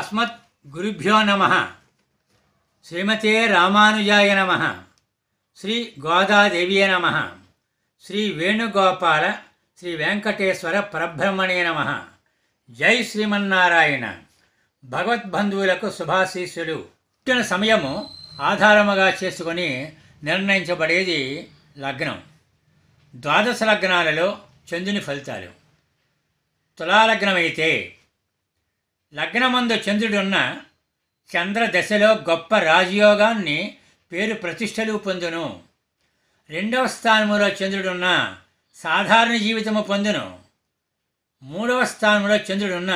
అస్మత్ గురుభ్యో నమ శ్రీమతే రామానుజాయ నమ శ్రీ గోదాదేవియ నమ శ్రీ వేణుగోపాల శ్రీ వెంకటేశ్వర పరబ్రహ్మణే నమ జై శ్రీమన్నారాయణ భగవద్బంధువులకు శుభాశీస్సులు పుట్టిన సమయము ఆధారముగా చేసుకొని నిర్ణయించబడేది లగ్నం ద్వాదశ లగ్నాలలో చంద్రుని ఫలితాలు తులాలగ్నమైతే లగ్నమందు చంద్రుడున్న చంద్రదశలో గొప్ప రాజయోగాన్ని పేరు ప్రతిష్టలు పొందును రెండవ స్థానములో చంద్రుడున్న సాధారణ జీవితము పొందును మూడవ స్థానంలో చంద్రుడున్న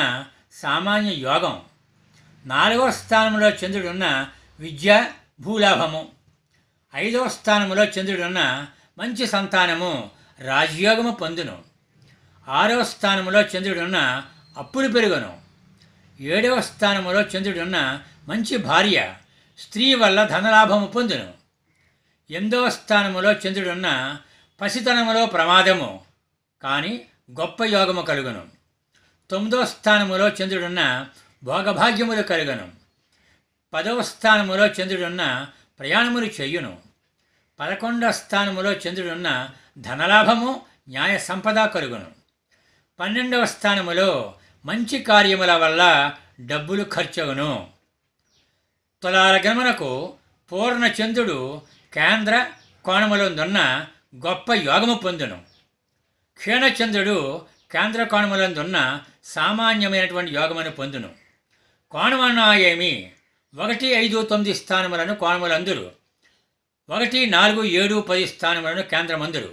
సామాన్య యోగం నాలుగవ స్థానంలో చంద్రుడున్న విద్య భూలాభము ఐదవ స్థానంలో చంద్రుడున్న మంచి సంతానము రాజయోగము పొందును ఆరవ స్థానంలో చంద్రుడున్న అప్పులు పెరుగును ఏడవ స్థానములో చంద్రుడున్న మంచి భార్య స్త్రీ వల్ల ధనలాభము పొందును ఎనిమిదవ స్థానములో చంద్రుడున్న పసితనములో ప్రమాదము కానీ గొప్ప యోగము కలుగును తొమ్మిదవ స్థానములో చంద్రుడున్న భోగభాగ్యములు కలుగను పదవ స్థానములో చంద్రుడున్న ప్రయాణములు చెయ్యును పదకొండవ స్థానములో చంద్రుడున్న ధనలాభము న్యాయ సంపద కలుగును పన్నెండవ స్థానములో మంచి కార్యముల వల్ల డబ్బులు ఖర్చవును గమనకు పూర్ణచంద్రుడు కేంద్ర కోణములందున్న గొప్ప యోగము పొందును క్షీణచంద్రుడు కేంద్ర కోణములందున్న సామాన్యమైనటువంటి యోగమును పొందును కోణమన్నాయేమి ఒకటి ఐదు తొమ్మిది స్థానములను కోణములందురు ఒకటి నాలుగు ఏడు పది స్థానములను కేంద్రమందురు